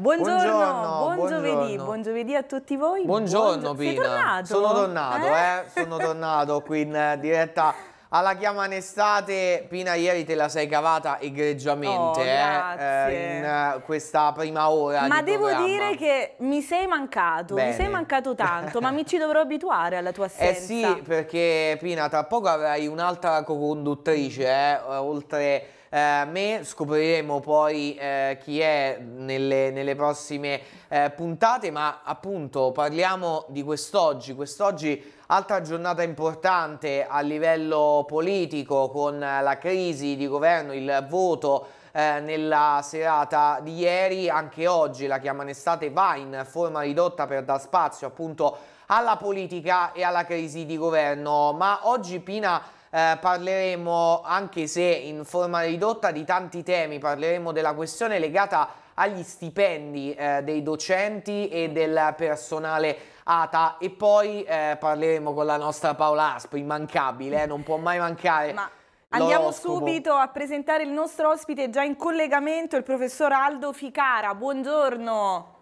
Buongiorno, buongiorno, buon a tutti voi. Buongiorno buon... Pina. Tornato? Sono tornato, eh? eh? Sono tornato qui in diretta alla chiama in estate. Pina ieri te la sei cavata egregiamente oh, eh, eh in eh, questa prima ora Ma devo programma. dire che mi sei mancato, Bene. mi sei mancato tanto, ma mi ci dovrò abituare alla tua eh assenza. Eh sì, perché Pina tra poco avrai un'altra co-conduttrice, oltre eh, me, scopriremo poi eh, chi è nelle, nelle prossime eh, puntate, ma appunto parliamo di quest'oggi, quest'oggi altra giornata importante a livello politico con la crisi di governo, il voto eh, nella serata di ieri, anche oggi la chiamano estate va in forma ridotta per dar spazio appunto alla politica e alla crisi di governo, ma oggi Pina eh, parleremo, anche se in forma ridotta, di tanti temi. Parleremo della questione legata agli stipendi eh, dei docenti e del personale ATA e poi eh, parleremo con la nostra Paola Aspo, immancabile, eh, non può mai mancare. Ma... Andiamo subito a presentare il nostro ospite già in collegamento, il professor Aldo Ficara. Buongiorno.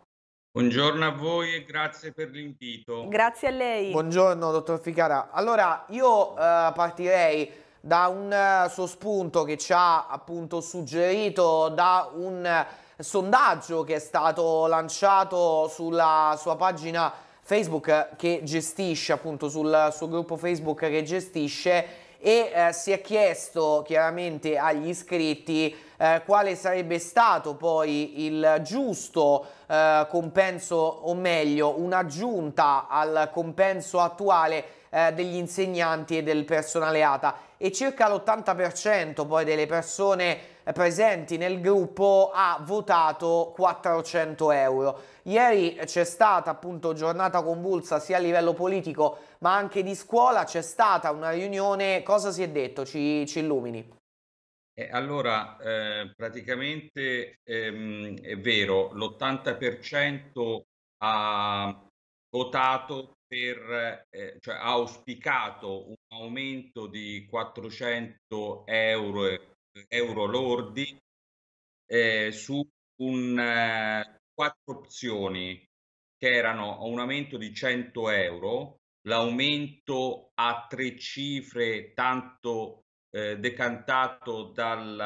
Buongiorno a voi e grazie per l'invito. Grazie a lei. Buongiorno, dottor Ficara. Allora, io eh, partirei da un eh, suo spunto che ci ha appunto suggerito da un eh, sondaggio che è stato lanciato sulla sua pagina Facebook eh, che gestisce, appunto sul eh, suo gruppo Facebook che gestisce e eh, si è chiesto chiaramente agli iscritti eh, quale sarebbe stato poi il giusto eh, compenso o meglio un'aggiunta al compenso attuale eh, degli insegnanti e del personale ATA e circa l'80% poi delle persone presenti nel gruppo ha votato 400 euro. Ieri c'è stata appunto giornata convulsa sia a livello politico ma anche di scuola, c'è stata una riunione, cosa si è detto? Ci, ci illumini. allora, eh, praticamente ehm, è vero, l'80% ha votato per, eh, cioè ha auspicato un aumento di 400 euro euro lordi eh, su un, eh, quattro opzioni che erano un aumento di 100 euro, l'aumento a tre cifre tanto eh, decantato dal,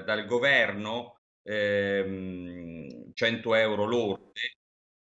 eh, dal governo, ehm, 100 euro lorde,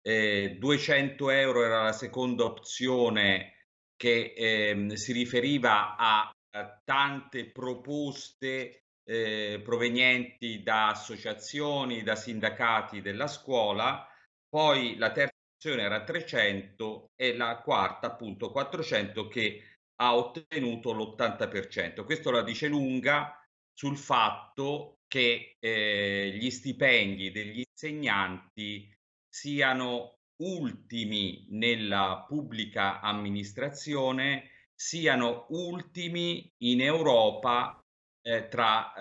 eh, 200 euro era la seconda opzione che ehm, si riferiva a eh, tante proposte eh, provenienti da associazioni, da sindacati della scuola, poi la terza era 300 e la quarta appunto 400 che ha ottenuto l'80%. Questo la dice lunga sul fatto che eh, gli stipendi degli insegnanti siano ultimi nella pubblica amministrazione siano ultimi in Europa eh, tra,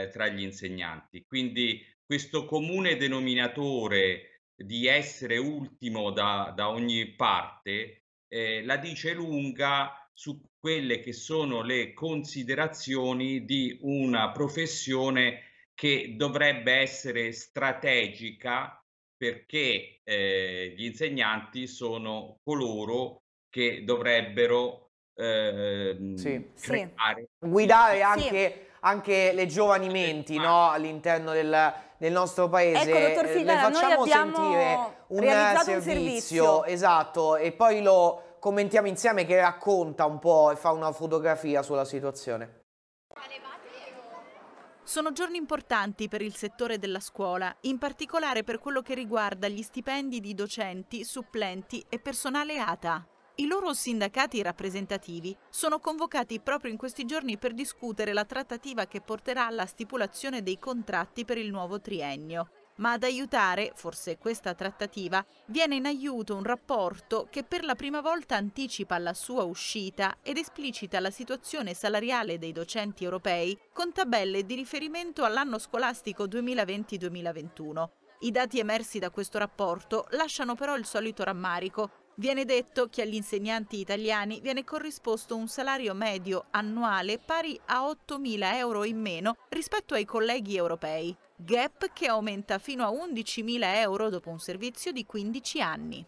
eh, tra, gli insegnanti. Quindi questo comune denominatore di essere ultimo da, da ogni parte eh, la dice lunga su quelle che sono le considerazioni di una professione che dovrebbe essere strategica perché eh, gli insegnanti sono coloro che dovrebbero eh, sì. creare. Guidare anche, sì. anche, le giovani menti no? all'interno del, del, nostro paese. Ecco, dottor eh, Figara, noi abbiamo sentire un servizio, un servizio. Esatto, e poi lo commentiamo insieme che racconta un po' e fa una fotografia sulla situazione. Sono giorni importanti per il settore della scuola, in particolare per quello che riguarda gli stipendi di docenti, supplenti e personale ATA. I loro sindacati rappresentativi sono convocati proprio in questi giorni per discutere la trattativa che porterà alla stipulazione dei contratti per il nuovo triennio. Ma ad aiutare, forse questa trattativa, viene in aiuto un rapporto che per la prima volta anticipa la sua uscita ed esplicita la situazione salariale dei docenti europei con tabelle di riferimento all'anno scolastico 2020-2021. I dati emersi da questo rapporto lasciano però il solito rammarico, Viene detto che agli insegnanti italiani viene corrisposto un salario medio annuale pari a 8.000 euro in meno rispetto ai colleghi europei, gap che aumenta fino a 11.000 euro dopo un servizio di 15 anni.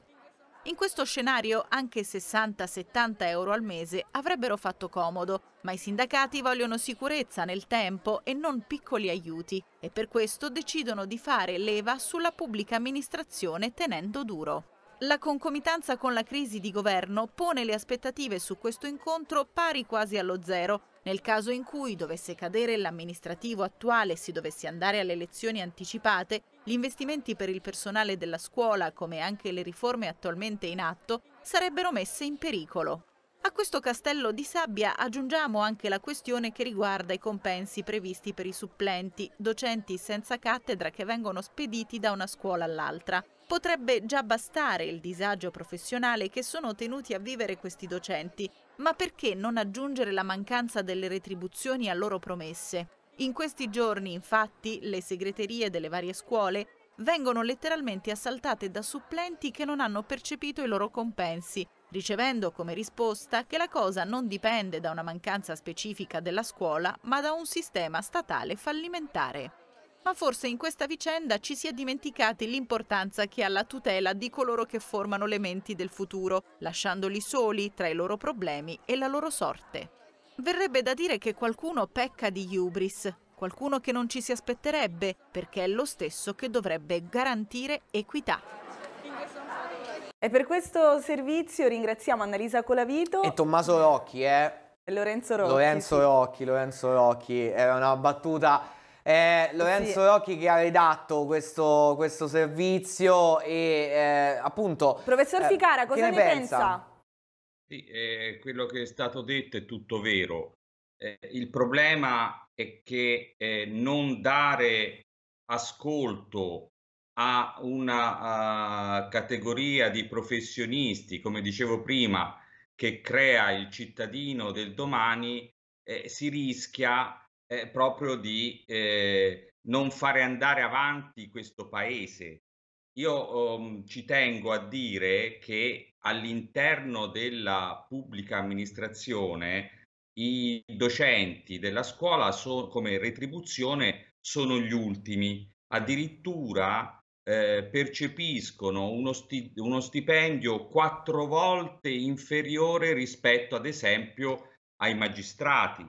In questo scenario anche 60-70 euro al mese avrebbero fatto comodo, ma i sindacati vogliono sicurezza nel tempo e non piccoli aiuti e per questo decidono di fare leva sulla pubblica amministrazione tenendo duro. La concomitanza con la crisi di governo pone le aspettative su questo incontro pari quasi allo zero. Nel caso in cui dovesse cadere l'amministrativo attuale e si dovesse andare alle elezioni anticipate, gli investimenti per il personale della scuola, come anche le riforme attualmente in atto, sarebbero messe in pericolo. A questo castello di sabbia aggiungiamo anche la questione che riguarda i compensi previsti per i supplenti, docenti senza cattedra che vengono spediti da una scuola all'altra. Potrebbe già bastare il disagio professionale che sono tenuti a vivere questi docenti, ma perché non aggiungere la mancanza delle retribuzioni a loro promesse? In questi giorni, infatti, le segreterie delle varie scuole vengono letteralmente assaltate da supplenti che non hanno percepito i loro compensi ricevendo come risposta che la cosa non dipende da una mancanza specifica della scuola, ma da un sistema statale fallimentare. Ma forse in questa vicenda ci si è dimenticati l'importanza che ha la tutela di coloro che formano le menti del futuro, lasciandoli soli tra i loro problemi e la loro sorte. Verrebbe da dire che qualcuno pecca di hubris, qualcuno che non ci si aspetterebbe, perché è lo stesso che dovrebbe garantire equità. E per questo servizio ringraziamo Annalisa Colavito e Tommaso Rocchi, eh? Lorenzo Rocchi. Lorenzo sì. Rocchi, Lorenzo Rocchi, è una battuta. Eh, Lorenzo sì. Rocchi che ha redatto questo, questo servizio e eh, appunto... Professor eh, Ficara, cosa ne, ne, pensa? pensa? Sì, eh, quello che è stato detto è tutto vero. Eh, il problema è che non dare ascolto a una uh, categoria di professionisti, come dicevo prima, che crea il cittadino del domani, eh, si rischia eh, proprio di eh, non fare andare avanti questo paese. Io um, ci tengo a dire che all'interno della pubblica amministrazione i docenti della scuola so, come retribuzione sono gli ultimi. Addirittura eh, percepiscono uno, sti- uno stipendio quattro volte inferiore rispetto ad esempio ai magistrati,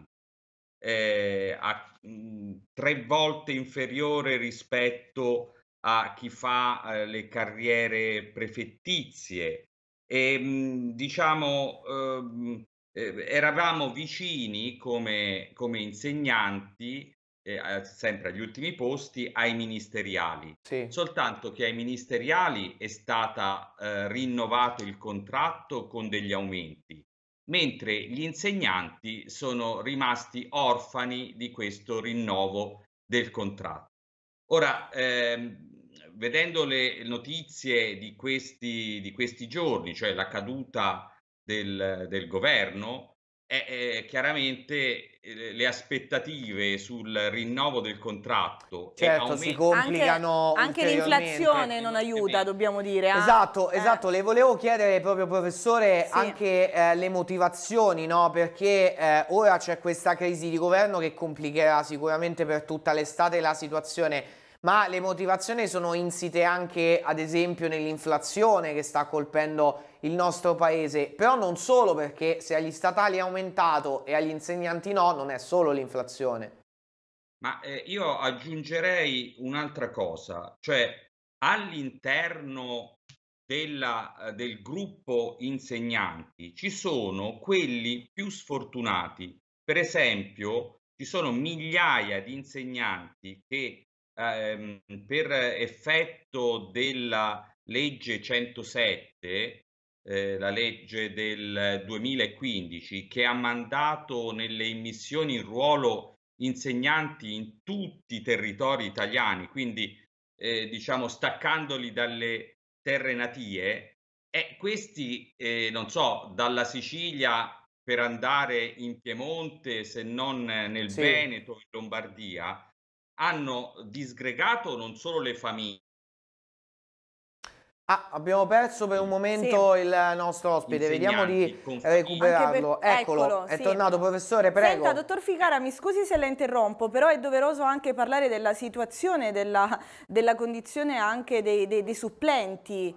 eh, a, mh, mm, tre volte inferiore rispetto a chi fa eh, le carriere prefettizie. E, mh, mm, diciamo, ehm, eh, eravamo vicini come, come insegnanti eh, sempre agli ultimi posti, ai ministeriali. Sì. Soltanto che ai ministeriali è stato eh, rinnovato il contratto con degli aumenti, mentre gli insegnanti sono rimasti orfani di questo rinnovo del contratto. Ora, ehm, vedendo le notizie di questi, di questi giorni, cioè la caduta del, del governo, eh, chiaramente eh, le aspettative sul rinnovo del contratto certo, si complicano anche, anche l'inflazione non aiuta dobbiamo dire eh? esatto eh? esatto le volevo chiedere proprio professore sì. anche eh, le motivazioni no? perché eh, ora c'è questa crisi di governo che complicherà sicuramente per tutta l'estate la situazione ma le motivazioni sono insite anche ad esempio nell'inflazione che sta colpendo il nostro paese, però non solo perché se agli statali è aumentato e agli insegnanti no, non è solo l'inflazione. Ma eh, io aggiungerei un'altra cosa, cioè all'interno della, eh, del gruppo insegnanti ci sono quelli più sfortunati. Per esempio, ci sono migliaia di insegnanti che ehm, per effetto della legge 107, eh, la legge del 2015, che ha mandato nelle immissioni in ruolo insegnanti in tutti i territori italiani, quindi eh, diciamo staccandoli dalle terre natie, eh, questi, eh, non so, dalla Sicilia per andare in Piemonte, se non nel sì. Veneto, in Lombardia, hanno disgregato non solo le famiglie. Ah, abbiamo perso per un momento sì. il nostro ospite, vediamo di recuperarlo. Per... Eccolo, Eccolo sì. è tornato professore, prego. Senta, dottor Ficara, mi scusi se la interrompo, però è doveroso anche parlare della situazione, della, della condizione anche dei, dei, dei supplenti.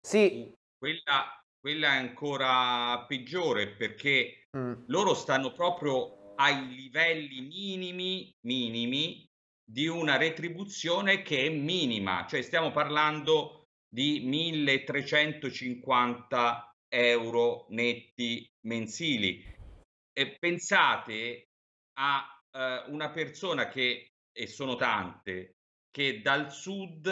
Sì. Quella, quella è ancora peggiore perché mm. loro stanno proprio ai livelli minimi, minimi di una retribuzione che è minima, cioè stiamo parlando di 1350 euro netti mensili. E pensate a eh, una persona che, e sono tante, che dal sud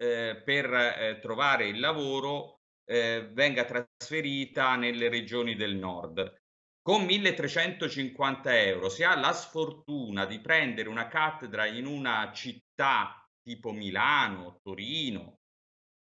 eh, per eh, trovare il lavoro eh, venga trasferita nelle regioni del nord. Con 1350 euro si ha la sfortuna di prendere una cattedra in una città tipo Milano, Torino,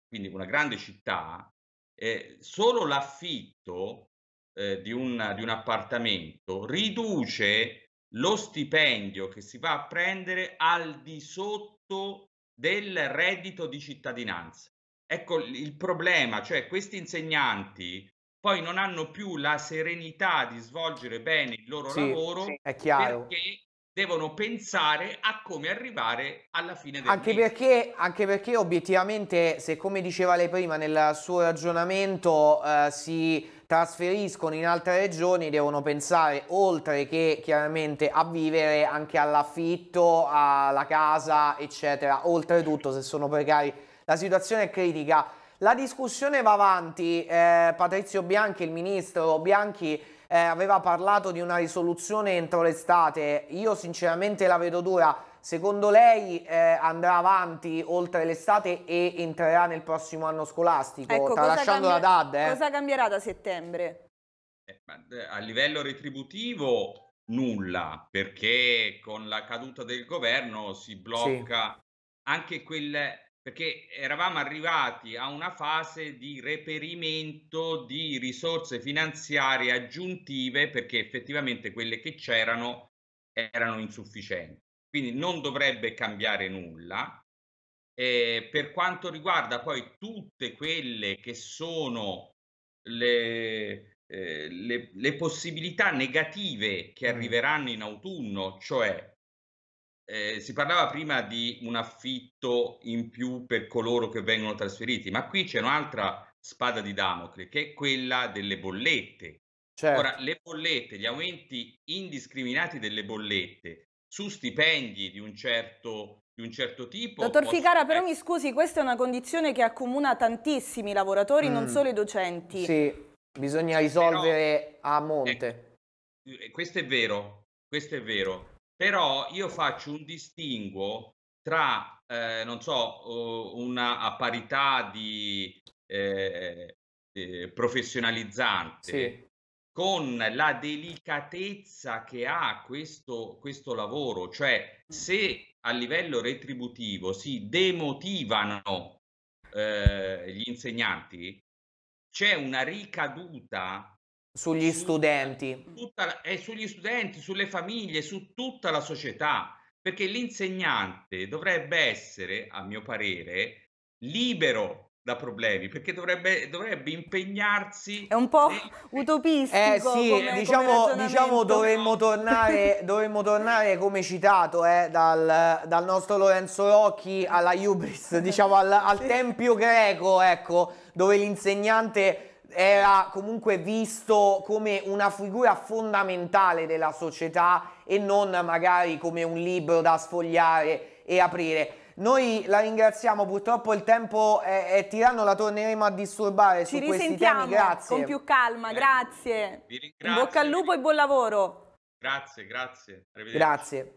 quindi una grande città, eh, solo l'affitto eh, di, un, di un appartamento riduce lo stipendio che si va a prendere al di sotto del reddito di cittadinanza. Ecco il problema, cioè questi insegnanti poi non hanno più la serenità di svolgere bene il loro sì, lavoro sì, è chiaro. perché devono pensare a come arrivare alla fine del anche mese. Perché, anche perché obiettivamente, se come diceva lei prima nel suo ragionamento, eh, si trasferiscono in altre regioni devono pensare oltre che chiaramente a vivere anche all'affitto, alla casa eccetera oltretutto se sono precari la situazione è critica la discussione va avanti, eh, Patrizio Bianchi, il ministro Bianchi eh, aveva parlato di una risoluzione entro l'estate, io sinceramente la vedo dura, secondo lei eh, andrà avanti oltre l'estate e entrerà nel prossimo anno scolastico, ecco, tralasciando la DAD? Eh? Cosa cambierà da settembre? Eh, eh, a livello retributivo nulla, perché con la caduta del governo si blocca sì. anche quel perché eravamo arrivati a una fase di reperimento di risorse finanziarie aggiuntive perché effettivamente quelle che c'erano erano insufficienti. Quindi non dovrebbe cambiare nulla. Eh, per quanto riguarda poi tutte quelle che sono le, eh, le, le possibilità negative che mm. arriveranno in autunno, cioè eh, si parlava prima di un affitto in più per coloro che vengono trasferiti, ma qui c'è un'altra spada di Damocle che è quella delle bollette. Certo. Ora, le bollette, gli aumenti indiscriminati delle bollette su stipendi di un certo, di un certo tipo. Dottor Ficara, però mi scusi, questa è una condizione che accomuna tantissimi lavoratori, mm. non solo i docenti. Sì, bisogna risolvere però, a eh, monte. Eh, questo è vero, questo è vero però io faccio un distinguo tra, eh, non so, una a parità di eh, eh, professionalizzante sì. con la delicatezza che ha questo, questo lavoro, cioè mm. se a livello retributivo si demotivano eh, gli insegnanti, c'è una ricaduta sugli studenti. Tutta, è eh, sugli studenti, sulle famiglie, su tutta la società, perché l'insegnante dovrebbe essere, a mio parere, libero da problemi, perché dovrebbe, dovrebbe impegnarsi... È un po' e... utopistico. Eh sì, come, diciamo, come diciamo dovremmo, tornare, dovremmo tornare, come citato, eh, dal, dal, nostro Lorenzo Rocchi alla Hubris, diciamo al, al tempio greco, ecco, dove l'insegnante era comunque visto come una figura fondamentale della società e non magari come un libro da sfogliare e aprire. Noi la ringraziamo, purtroppo il tempo è, è tiranno, la torneremo a disturbare Ci su questi temi. Grazie. con più calma, grazie. Vi ringrazio. In bocca al lupo e buon lavoro. Grazie, grazie. Grazie.